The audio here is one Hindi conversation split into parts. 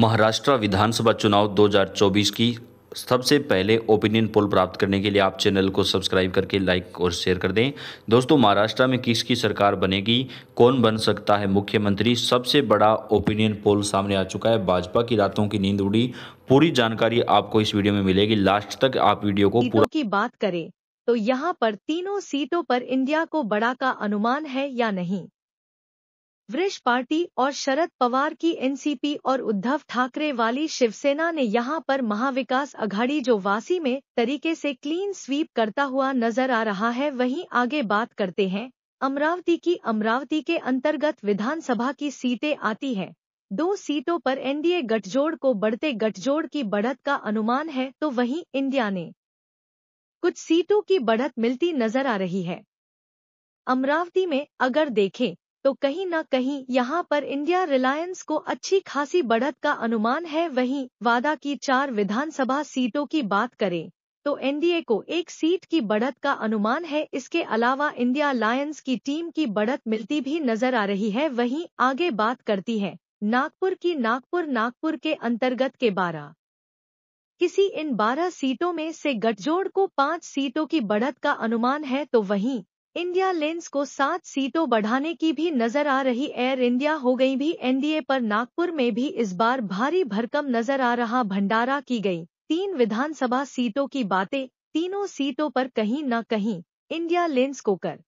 महाराष्ट्र विधानसभा चुनाव 2024 की सबसे पहले ओपिनियन पोल प्राप्त करने के लिए आप चैनल को सब्सक्राइब करके लाइक और शेयर कर दें दोस्तों महाराष्ट्र में किसकी सरकार बनेगी कौन बन सकता है मुख्यमंत्री सबसे बड़ा ओपिनियन पोल सामने आ चुका है भाजपा की रातों की नींद उड़ी पूरी जानकारी आपको इस वीडियो में मिलेगी लास्ट तक आप वीडियो को पूरा की बात करें तो यहाँ पर तीनों सीटों पर इंडिया को बड़ा का अनुमान है या नहीं वृक्ष पार्टी और शरद पवार की एनसीपी और उद्धव ठाकरे वाली शिवसेना ने यहां पर महाविकास अघाड़ी जो वासी में तरीके से क्लीन स्वीप करता हुआ नजर आ रहा है वहीं आगे बात करते हैं अमरावती की अमरावती के अंतर्गत विधानसभा की सीटें आती हैं दो सीटों पर एनडीए गठजोड़ को बढ़ते गठजोड़ की बढ़त का अनुमान है तो वहीं इंडिया ने कुछ सीटों की बढ़त मिलती नजर आ रही है अमरावती में अगर देखें तो कहीं ना कहीं यहां पर इंडिया रिलायंस को अच्छी खासी बढ़त का अनुमान है वहीं वादा की चार विधानसभा सीटों की बात करें तो एनडीए को एक सीट की बढ़त का अनुमान है इसके अलावा इंडिया लायंस की टीम की बढ़त मिलती भी नजर आ रही है वहीं आगे बात करती है नागपुर की नागपुर नागपुर के अंतर्गत के बारह किसी इन बारह सीटों में से गठजोड़ को पांच सीटों की बढ़त का अनुमान है तो वहीं इंडिया लेंस को सात सीटों बढ़ाने की भी नजर आ रही एयर इंडिया हो गई भी एनडीए पर नागपुर में भी इस बार भारी भरकम नजर आ रहा भंडारा की गई तीन विधानसभा सीटों की बातें तीनों सीटों पर कहीं न कहीं इंडिया लेंस को कर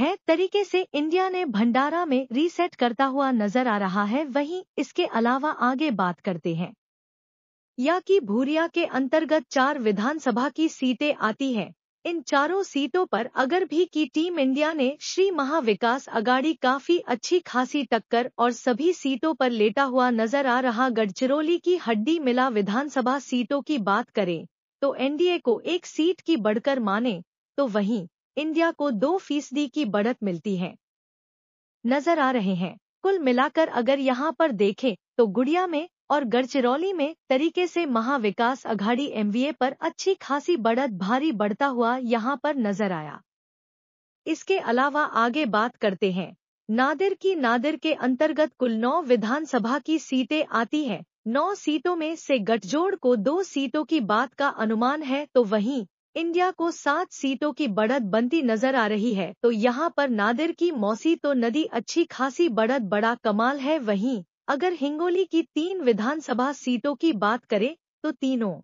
है तरीके से इंडिया ने भंडारा में रीसेट करता हुआ नजर आ रहा है वहीं इसके अलावा आगे बात करते हैं या कि भूरिया के अंतर्गत चार विधानसभा की सीटें आती हैं इन चारों सीटों पर अगर भी की टीम इंडिया ने श्री महाविकास अगाड़ी काफी अच्छी खासी टक्कर और सभी सीटों पर लेटा हुआ नजर आ रहा गढ़चिरौली की हड्डी मिला विधानसभा सीटों की बात करें तो एनडीए को एक सीट की बढ़कर माने तो वहीं इंडिया को दो फीसदी की बढ़त मिलती है नजर आ रहे हैं कुल मिलाकर अगर यहाँ पर देखें तो गुड़िया में और गढ़चिरौली में तरीके से महाविकास अघाड़ी एमवीए पर अच्छी खासी बढ़त भारी बढ़ता हुआ यहां पर नजर आया इसके अलावा आगे बात करते हैं नादिर की नादिर के अंतर्गत कुल नौ विधानसभा की सीटें आती हैं नौ सीटों में से गठजोड़ को दो सीटों की बात का अनुमान है तो वहीं इंडिया को सात सीटों की बढ़त बनती नजर आ रही है तो यहाँ पर नादिर की मौसी तो नदी अच्छी खासी बढ़त बड़ा कमाल है वहीं अगर हिंगोली की तीन विधानसभा सीटों की बात करें तो तीनों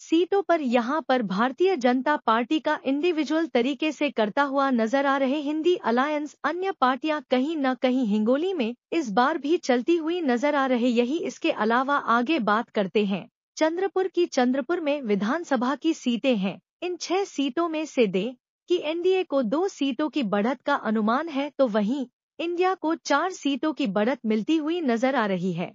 सीटों पर यहां पर भारतीय जनता पार्टी का इंडिविजुअल तरीके से करता हुआ नजर आ रहे हिंदी अलायंस अन्य पार्टियां कहीं न कहीं हिंगोली में इस बार भी चलती हुई नजर आ रहे यही इसके अलावा आगे बात करते हैं चंद्रपुर की चंद्रपुर में विधानसभा की सीटें हैं इन छह सीटों में से दे कि एनडीए को दो सीटों की बढ़त का अनुमान है तो वहीं इंडिया को चार सीटों की बढ़त मिलती हुई नजर आ रही है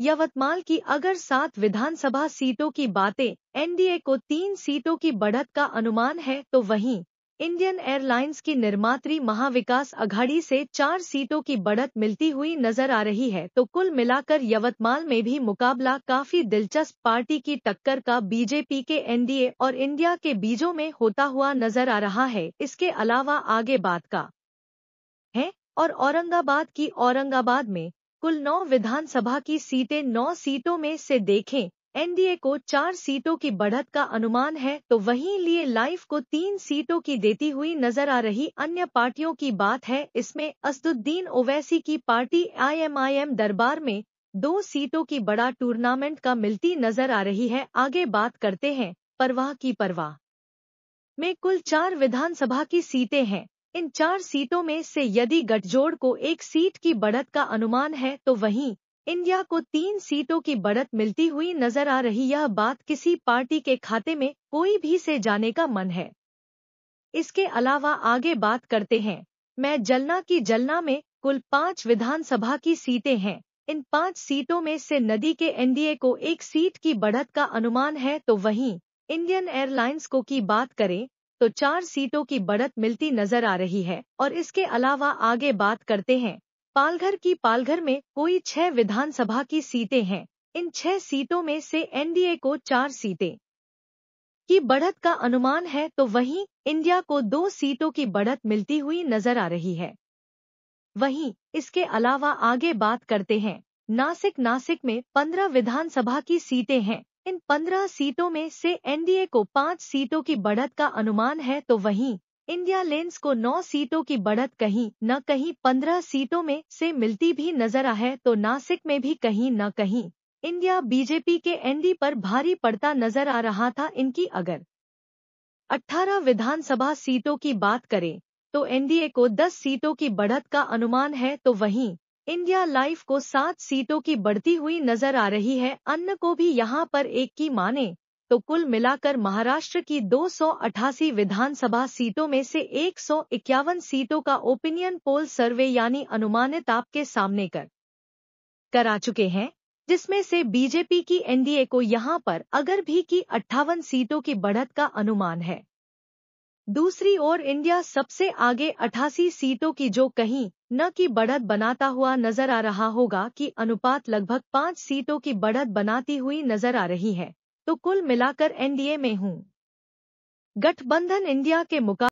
यवतमाल की अगर सात विधानसभा सीटों की बातें एनडीए को तीन सीटों की बढ़त का अनुमान है तो वहीं इंडियन एयरलाइंस की निर्मात्री महाविकास अघाड़ी से चार सीटों की बढ़त मिलती हुई नजर आ रही है तो कुल मिलाकर यवतमाल में भी मुकाबला काफी दिलचस्प पार्टी की टक्कर का बीजेपी के एनडीए और इंडिया के बीजों में होता हुआ नजर आ रहा है इसके अलावा आगे बात का और औरंगाबाद की औरंगाबाद में कुल नौ विधानसभा की सीटें नौ सीटों में से देखें एनडीए को चार सीटों की बढ़त का अनुमान है तो वहीं लिए लाइफ को तीन सीटों की देती हुई नजर आ रही अन्य पार्टियों की बात है इसमें असदुद्दीन ओवैसी की पार्टी आईएमआईएम दरबार में दो सीटों की बड़ा टूर्नामेंट का मिलती नजर आ रही है आगे बात करते हैं परवाह की परवाह में कुल चार विधानसभा की सीटें हैं इन चार सीटों में से यदि गठजोड़ को एक सीट की बढ़त का अनुमान है तो वहीं इंडिया को तीन सीटों की बढ़त मिलती हुई नजर आ रही यह बात किसी पार्टी के खाते में कोई भी से जाने का मन है इसके अलावा आगे बात करते हैं मैं जलना की जलना में कुल पाँच विधानसभा की सीटें हैं इन पाँच सीटों में से नदी के एनडीए को एक सीट की बढ़त का अनुमान है तो वहीं इंडियन एयरलाइंस को की बात करें तो चार सीटों की बढ़त मिलती नजर आ रही है और इसके अलावा आगे बात करते हैं पालघर की पालघर में कोई छह विधानसभा की सीटें हैं इन छह सीटों में से एनडीए को चार सीटें की बढ़त का अनुमान है तो वहीं इंडिया को दो सीटों की बढ़त मिलती हुई नजर आ रही है वहीं इसके अलावा आगे बात करते हैं नासिक नासिक में पंद्रह विधानसभा की सीटें हैं इन पंद्रह सीटों में से एनडीए को पाँच सीटों की बढ़त का अनुमान है तो वहीं इंडिया लेंस को नौ सीटों की बढ़त कहीं न कहीं पंद्रह सीटों में से मिलती भी नजर आ है तो नासिक में भी कहीं न कहीं इंडिया बीजेपी के एनडी पर भारी पड़ता नजर आ रहा था इनकी अगर 18 विधानसभा सीटों की बात करें तो एनडीए को 10 सीटों की बढ़त का अनुमान है तो वहीं इंडिया लाइफ को सात सीटों की बढ़ती हुई नजर आ रही है अन्न को भी यहां पर एक की माने तो कुल मिलाकर महाराष्ट्र की दो विधानसभा सीटों में से एक सीटों का ओपिनियन पोल सर्वे यानी अनुमानित आपके सामने कर करा चुके हैं जिसमें से बीजेपी की एनडीए को यहां पर अगर भी की अट्ठावन सीटों की बढ़त का अनुमान है दूसरी ओर इंडिया सबसे आगे 88 सीटों की जो कहीं न की बढ़त बनाता हुआ नजर आ रहा होगा कि अनुपात लगभग पाँच सीटों की बढ़त बनाती हुई नजर आ रही है तो कुल मिलाकर एनडीए में हूँ गठबंधन इंडिया के मुकाबले